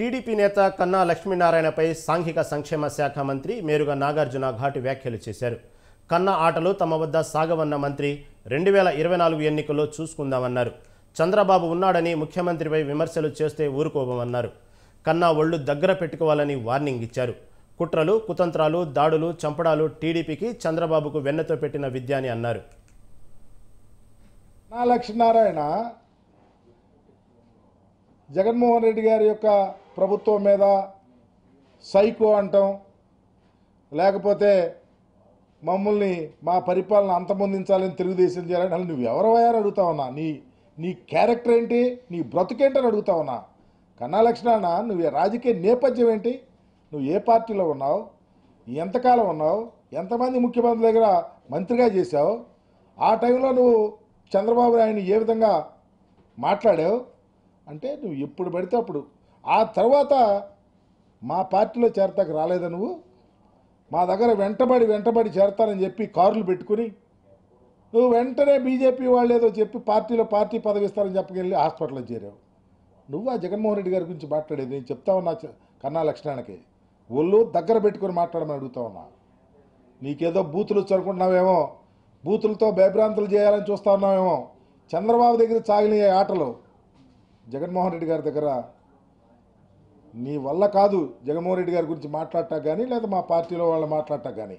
TDP నేత కన్నా లక్ష్మీనారాయణపై సాంఘిక సంక్షేమ శాఖ మంత్రి మేరుగా నాగార్జున ఘాటు వ్యాఖ్యలు చేశారు కన్నా ఆటలు తమ వద్ద సాగవన్న మంత్రి రెండు వేల ఇరవై నాలుగు ఎన్నికల్లో చూసుకుందామన్నారు చంద్రబాబు ఉన్నాడని ముఖ్యమంత్రిపై విమర్శలు చేస్తే ఊరుకోవమన్నారు కన్నా ఒళ్ళు దగ్గర పెట్టుకోవాలని వార్నింగ్ ఇచ్చారు కుట్రలు కుతంత్రాలు దాడులు చంపడాలు టీడీపీకి చంద్రబాబుకు వెన్నతో పెట్టిన విద్య అని అన్నారు నా లక్ష్మీనారాయణ జగన్మోహన్ రెడ్డి గారి యొక్క ప్రభుత్వం మీద సైకో అంటాం లేకపోతే మమ్మల్ని మా పరిపాలన అంతమొందించాలని తెలుగుదేశం చేయాలని అసలు నువ్వు ఎవరవయ్యారని అడుగుతా ఉన్నా నీ నీ క్యారెక్టర్ ఏంటి నీ బ్రతుకేంటని అడుగుతా ఉన్నా కన్నా లక్షణ నువ్వు రాజకీయ నేపథ్యం ఏంటి నువ్వు ఏ పార్టీలో ఉన్నావు ఎంతకాలం ఉన్నావు ఎంతమంది ముఖ్యమంత్రుల దగ్గర మంత్రిగా చేశావు ఆ టైంలో నువ్వు చంద్రబాబు నాయుడిని ఏ విధంగా మాట్లాడావు అంటే నువ్వు ఎప్పుడు పడితే అప్పుడు ఆ తర్వాత మా పార్టీలో చేరతాకు రాలేదా నువ్వు మా దగ్గర వెంటబడి వెంటబడి చేరతానని చెప్పి కార్లు పెట్టుకుని నువ్వు వెంటనే బీజేపీ వాళ్ళు ఏదో చెప్పి పార్టీలో పార్టీ పదవిస్తారని చెప్పకెళ్ళి హాస్పిటల్లో చేరావు నువ్వు ఆ జగన్మోహన్ రెడ్డి గారి గురించి మాట్లాడేది నేను చెప్తా ఉన్నా కన్నా లక్షణానికి ఒళ్ళు దగ్గర పెట్టుకొని మాట్లాడమని అడుగుతా ఉన్నా నీకేదో బూతులు వచ్చనుకుంటున్నావేమో బూతులతో భయభ్రాంతులు చేయాలని చూస్తా ఉన్నావేమో చంద్రబాబు దగ్గర సాగిన ఆటలు జగన్మోహన్ రెడ్డి గారి దగ్గర నీ వల్ల కాదు జగన్మోహన్ రెడ్డి గారి గురించి మాట్లాడటం కానీ లేదా మా పార్టీలో వాళ్ళు మాట్లాడటం కానీ